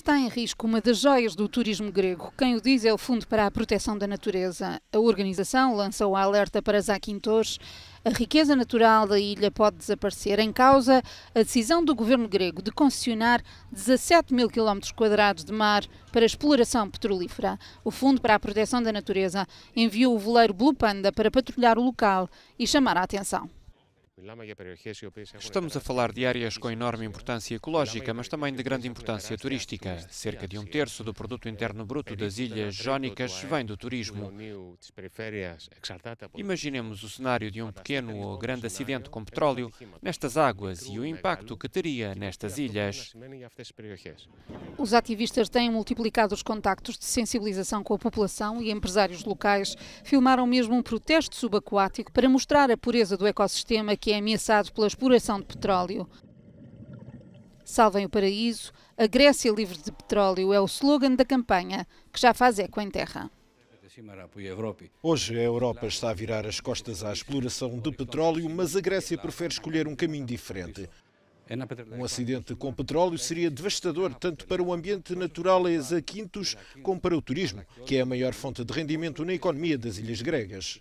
Está em risco uma das joias do turismo grego. Quem o diz é o Fundo para a Proteção da Natureza. A organização lança o alerta para Zakynthos. A riqueza natural da ilha pode desaparecer. Em causa, a decisão do governo grego de concessionar 17 mil quilómetros quadrados de mar para exploração petrolífera. O Fundo para a Proteção da Natureza enviou o voleiro Blue Panda para patrulhar o local e chamar a atenção. Estamos a falar de áreas com enorme importância ecológica, mas também de grande importância turística. Cerca de um terço do produto interno bruto das ilhas jónicas vem do turismo. Imaginemos o cenário de um pequeno ou grande acidente com petróleo nestas águas e o impacto que teria nestas ilhas. Os ativistas têm multiplicado os contactos de sensibilização com a população e empresários locais. Filmaram mesmo um protesto subaquático para mostrar a pureza do ecossistema que é ameaçado pela exploração de petróleo. Salvem o paraíso, a Grécia livre de petróleo é o slogan da campanha, que já faz eco em terra. Hoje a Europa está a virar as costas à exploração de petróleo, mas a Grécia prefere escolher um caminho diferente. Um acidente com petróleo seria devastador tanto para o ambiente natural a Aquintos como para o turismo, que é a maior fonte de rendimento na economia das ilhas gregas.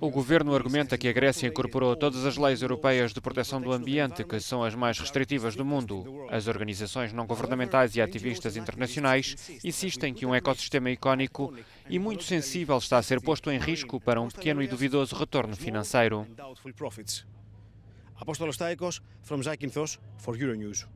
O governo argumenta que a Grécia incorporou todas as leis europeias de proteção do ambiente, que são as mais restritivas do mundo. As organizações não governamentais e ativistas internacionais insistem que um ecossistema icónico e muito sensível está a ser posto em risco para um pequeno e duvidoso retorno financeiro. Apóstolos Taikos, from Zakynthos, for Euronews.